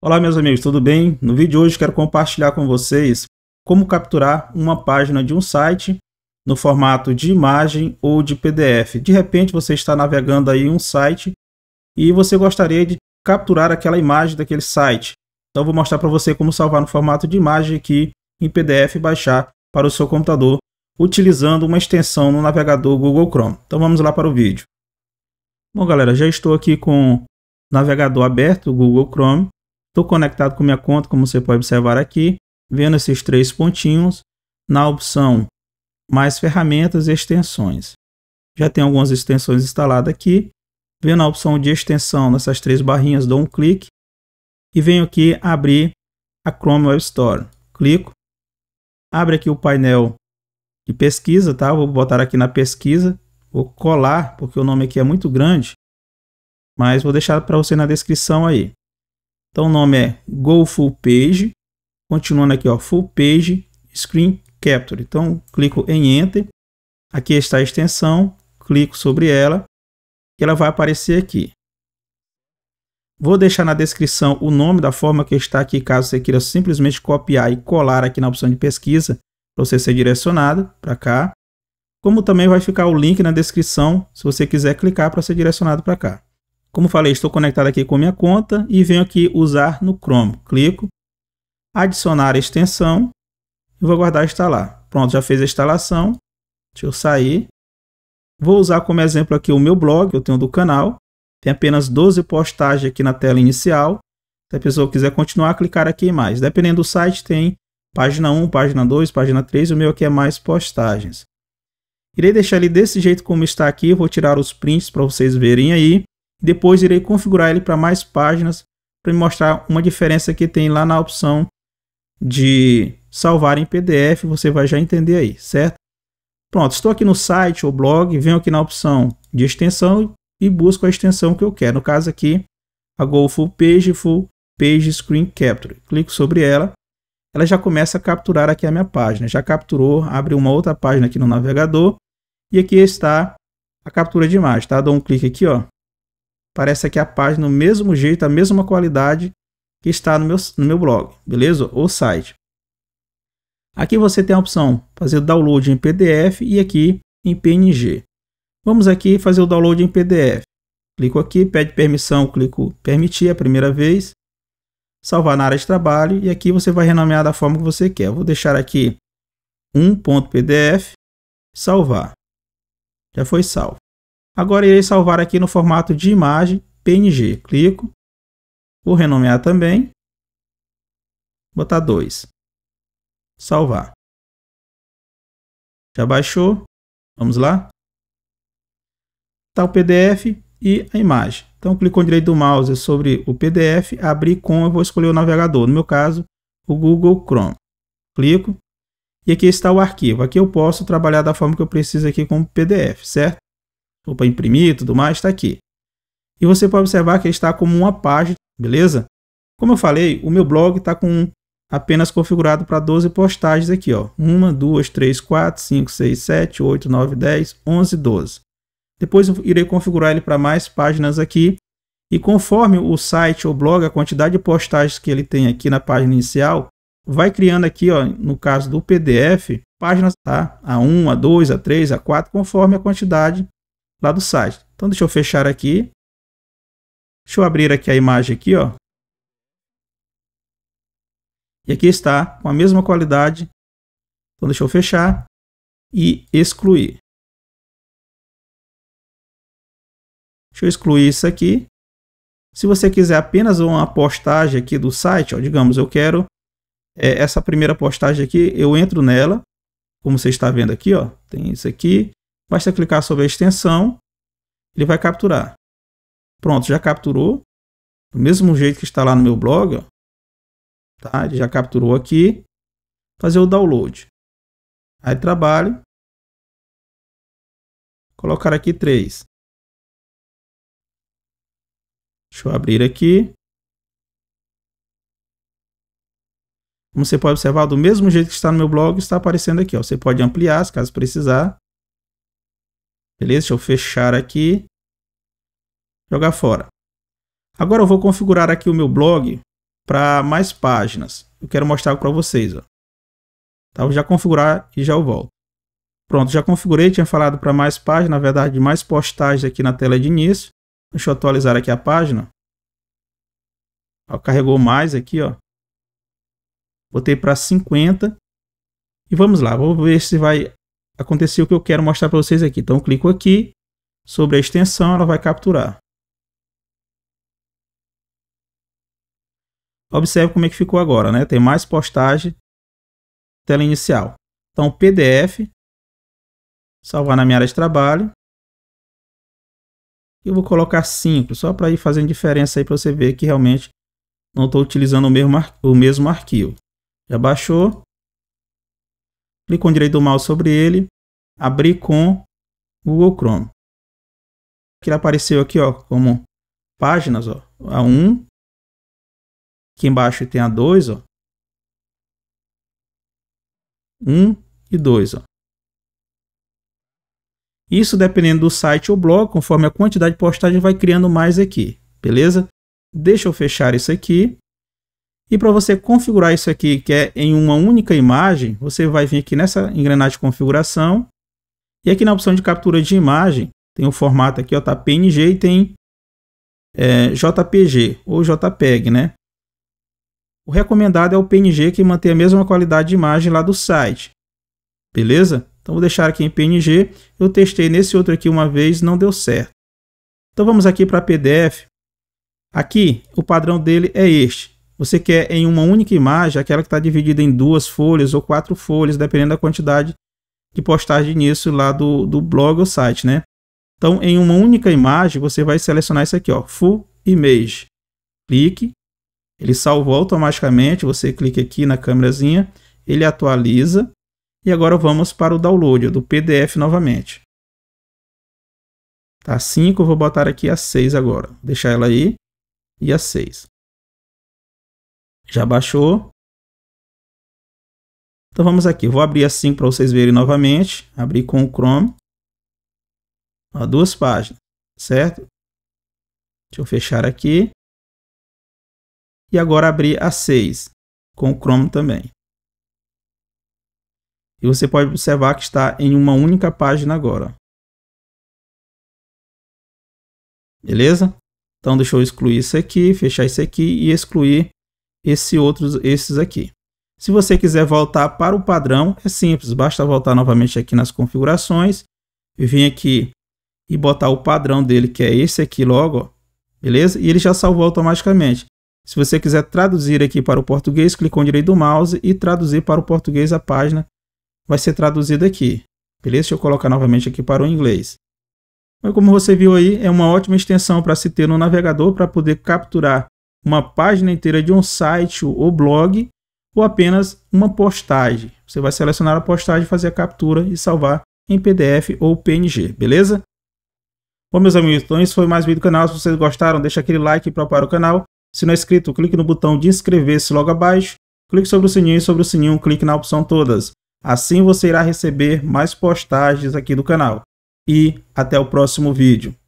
Olá meus amigos, tudo bem? No vídeo de hoje quero compartilhar com vocês como capturar uma página de um site no formato de imagem ou de PDF. De repente você está navegando aí um site e você gostaria de capturar aquela imagem daquele site. Então vou mostrar para você como salvar no formato de imagem aqui em PDF e baixar para o seu computador utilizando uma extensão no navegador Google Chrome. Então vamos lá para o vídeo. Bom galera, já estou aqui com o navegador aberto, Google Chrome. Estou conectado com minha conta, como você pode observar aqui, vendo esses três pontinhos na opção mais ferramentas e extensões. Já tem algumas extensões instaladas aqui. Vendo a opção de extensão nessas três barrinhas, dou um clique e venho aqui abrir a Chrome Web Store. Clico, abre aqui o painel de pesquisa, tá? Vou botar aqui na pesquisa, vou colar porque o nome aqui é muito grande, mas vou deixar para você na descrição aí. Então o nome é Go Full Page. Continuando aqui, ó, Full Page Screen Capture. Então clico em Enter. Aqui está a extensão, clico sobre ela e ela vai aparecer aqui. Vou deixar na descrição o nome da forma que está aqui, caso você queira simplesmente copiar e colar aqui na opção de pesquisa, para você ser direcionado para cá. Como também vai ficar o link na descrição, se você quiser clicar para ser direcionado para cá. Como falei, estou conectado aqui com minha conta e venho aqui usar no Chrome. Clico, adicionar a extensão e vou aguardar instalar. Pronto, já fez a instalação. Deixa eu sair. Vou usar como exemplo aqui o meu blog, eu tenho do canal. Tem apenas 12 postagens aqui na tela inicial. Se a pessoa quiser continuar, clicar aqui em mais. Dependendo do site, tem página 1, página 2, página 3. O meu aqui é mais postagens. Irei deixar ele desse jeito como está aqui. Vou tirar os prints para vocês verem aí. Depois irei configurar ele para mais páginas para mostrar uma diferença que tem lá na opção de salvar em PDF, você vai já entender aí, certo? Pronto, estou aqui no site ou blog, venho aqui na opção de extensão e busco a extensão que eu quero. No caso aqui, a Go Page Full Page Screen Capture. Clico sobre ela, ela já começa a capturar aqui a minha página. Já capturou, abre uma outra página aqui no navegador e aqui está a captura de imagem, tá? Dou um clique aqui, ó, Parece aqui a página do mesmo jeito, a mesma qualidade que está no meu, no meu blog, beleza? Ou site. Aqui você tem a opção fazer o download em PDF e aqui em PNG. Vamos aqui fazer o download em PDF. Clico aqui, pede permissão, clico permitir a primeira vez. Salvar na área de trabalho e aqui você vai renomear da forma que você quer. Eu vou deixar aqui 1.pdf, salvar. Já foi salvo. Agora irei salvar aqui no formato de imagem PNG. Clico. Vou renomear também. Botar 2. Salvar. Já baixou? Vamos lá? Está o PDF e a imagem. Então clico com o direito do mouse sobre o PDF, abrir com, eu vou escolher o navegador, no meu caso, o Google Chrome. Clico. E aqui está o arquivo. Aqui eu posso trabalhar da forma que eu preciso aqui com o PDF, certo? ou para imprimir e tudo mais, está aqui. E você pode observar que ele está como uma página, beleza? Como eu falei, o meu blog está com apenas configurado para 12 postagens aqui, ó. 1, 2, 3, 4, 5, 6, 7, 8, 9, 10, 11, 12. Depois eu irei configurar ele para mais páginas aqui. E conforme o site ou blog, a quantidade de postagens que ele tem aqui na página inicial, vai criando aqui, ó, no caso do PDF, páginas tá? a 1, a 2, a 3, a 4, conforme a quantidade lá do site. Então deixa eu fechar aqui. Deixa eu abrir aqui a imagem aqui, ó. E aqui está com a mesma qualidade. Então deixa eu fechar e excluir. Deixa eu excluir isso aqui. Se você quiser apenas uma postagem aqui do site, ó, digamos, eu quero é, essa primeira postagem aqui, eu entro nela, como você está vendo aqui, ó, tem isso aqui, Basta clicar sobre a extensão, ele vai capturar. Pronto, já capturou. Do mesmo jeito que está lá no meu blog, ó, tá? ele já capturou aqui. Fazer o download. Aí trabalho. Colocar aqui 3. Deixa eu abrir aqui. Como você pode observar, do mesmo jeito que está no meu blog, está aparecendo aqui. Ó. Você pode ampliar, se caso precisar. Beleza? Deixa eu fechar aqui. Jogar fora. Agora eu vou configurar aqui o meu blog para mais páginas. Eu quero mostrar para vocês. Ó. Tá, vou já configurar e já eu volto. Pronto, já configurei, tinha falado para mais páginas, na verdade, mais postagens aqui na tela de início. Deixa eu atualizar aqui a página. Ó, carregou mais aqui, ó. Botei para 50. E vamos lá, vamos ver se vai aconteceu o que eu quero mostrar para vocês aqui. Então eu clico aqui, sobre a extensão ela vai capturar. Observe como é que ficou agora, né? Tem mais postagem, tela inicial. Então PDF, salvar na minha área de trabalho. Eu vou colocar 5, só para ir fazendo diferença aí para você ver que realmente não estou utilizando o mesmo, o mesmo arquivo. Já baixou, clico com o direito do mouse sobre ele, abrir com Google Chrome. Aqui ele apareceu aqui, ó, como páginas, ó, a 1. Aqui embaixo tem a 2, ó. 1 e 2, ó. Isso dependendo do site ou blog, conforme a quantidade de postagem vai criando mais aqui, beleza? Deixa eu fechar isso aqui e para você configurar isso aqui, que é em uma única imagem, você vai vir aqui nessa engrenagem de configuração. E aqui na opção de captura de imagem, tem o formato aqui, ó, tá PNG e tem é, JPG ou JPEG, né? O recomendado é o PNG que mantém a mesma qualidade de imagem lá do site. Beleza? Então vou deixar aqui em PNG. Eu testei nesse outro aqui uma vez, não deu certo. Então vamos aqui para PDF. Aqui o padrão dele é este. Você quer em uma única imagem aquela que está dividida em duas folhas ou quatro folhas, dependendo da quantidade de postagem nisso lá do, do blog ou site, né? Então, em uma única imagem, você vai selecionar isso aqui, ó, Full Image. Clique, ele salvou automaticamente, você clica aqui na câmerazinha, ele atualiza. E agora vamos para o download do PDF novamente. Tá 5, vou botar aqui a 6 agora. deixar ela aí e a 6. Já baixou. Então vamos aqui. vou abrir assim para vocês verem novamente. Abrir com o Chrome. Ó, duas páginas, certo? Deixa eu fechar aqui. E agora abrir a 6 com o Chrome também. E você pode observar que está em uma única página agora. Beleza? Então deixa eu excluir isso aqui, fechar isso aqui e excluir esse outros, esses aqui. Se você quiser voltar para o padrão, é simples, basta voltar novamente aqui nas configurações, vir aqui e botar o padrão dele, que é esse aqui logo, beleza? E ele já salvou automaticamente. Se você quiser traduzir aqui para o português, clique com o direito do mouse e traduzir para o português a página vai ser traduzida aqui. Beleza? Deixa eu colocar novamente aqui para o inglês. Mas como você viu aí, é uma ótima extensão para se ter no navegador para poder capturar uma página inteira de um site ou blog ou apenas uma postagem. Você vai selecionar a postagem, fazer a captura e salvar em PDF ou PNG, beleza? Bom, meus amigos, então isso foi mais um vídeo do canal. Se vocês gostaram, deixa aquele like para apoiar o canal. Se não é inscrito, clique no botão de inscrever-se logo abaixo. Clique sobre o sininho e sobre o sininho, clique na opção todas. Assim você irá receber mais postagens aqui do canal. E até o próximo vídeo.